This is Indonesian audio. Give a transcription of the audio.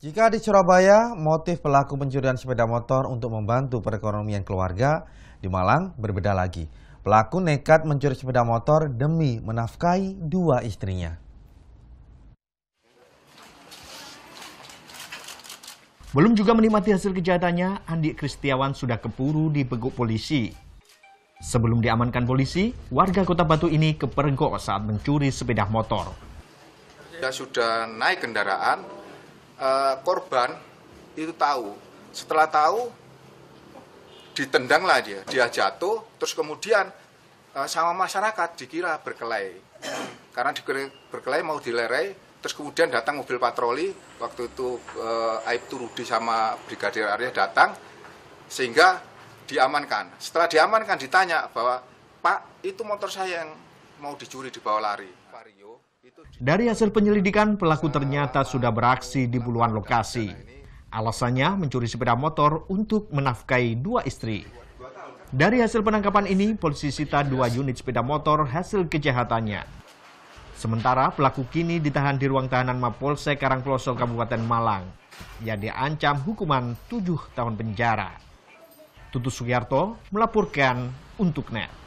Jika di Surabaya, motif pelaku pencurian sepeda motor untuk membantu perekonomian keluarga, di Malang berbeda lagi. Pelaku nekat mencuri sepeda motor demi menafkahi dua istrinya. Belum juga menikmati hasil kejahatannya, Andi Kristiawan sudah kepuru di peguk polisi. Sebelum diamankan polisi, warga kota Batu ini kepergok saat mencuri sepeda motor. Dia sudah naik kendaraan, Eh, korban itu tahu. Setelah tahu, ditendanglah dia. Dia jatuh, terus kemudian eh, sama masyarakat dikira berkelai, Karena dikira berkelai mau dilerai, terus kemudian datang mobil patroli. Waktu itu eh, Aib Turudi sama Brigadir Arya datang, sehingga diamankan. Setelah diamankan ditanya bahwa Pak itu motor saya yang mau dicuri dibawa lari. Dari hasil penyelidikan, pelaku ternyata sudah beraksi di puluhan lokasi. Alasannya mencuri sepeda motor untuk menafkahi dua istri. Dari hasil penangkapan ini, polisi sita dua unit sepeda motor hasil kejahatannya. Sementara pelaku kini ditahan di ruang tahanan Mapolsek Karangploso Kabupaten Malang. Ia diancam hukuman tujuh tahun penjara. Tutus Sugiarto melaporkan untuk NET.